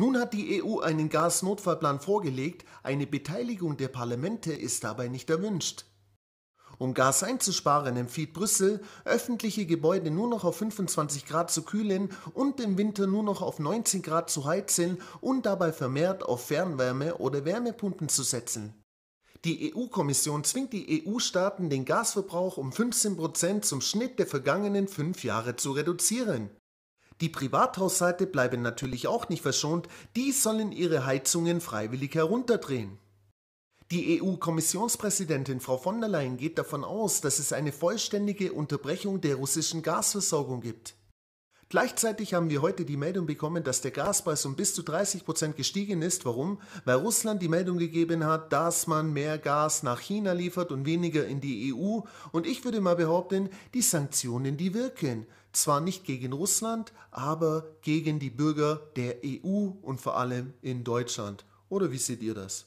Nun hat die EU einen Gasnotfallplan vorgelegt, eine Beteiligung der Parlamente ist dabei nicht erwünscht. Um Gas einzusparen, empfiehlt Brüssel, öffentliche Gebäude nur noch auf 25 Grad zu kühlen und im Winter nur noch auf 19 Grad zu heizen und dabei vermehrt auf Fernwärme oder Wärmepumpen zu setzen. Die EU-Kommission zwingt die EU-Staaten, den Gasverbrauch um 15 Prozent zum Schnitt der vergangenen fünf Jahre zu reduzieren. Die Privathaushalte bleiben natürlich auch nicht verschont, die sollen ihre Heizungen freiwillig herunterdrehen. Die EU-Kommissionspräsidentin Frau von der Leyen geht davon aus, dass es eine vollständige Unterbrechung der russischen Gasversorgung gibt. Gleichzeitig haben wir heute die Meldung bekommen, dass der Gaspreis um bis zu 30 Prozent gestiegen ist. Warum? Weil Russland die Meldung gegeben hat, dass man mehr Gas nach China liefert und weniger in die EU. Und ich würde mal behaupten, die Sanktionen, die wirken zwar nicht gegen Russland, aber gegen die Bürger der EU und vor allem in Deutschland. Oder wie seht ihr das?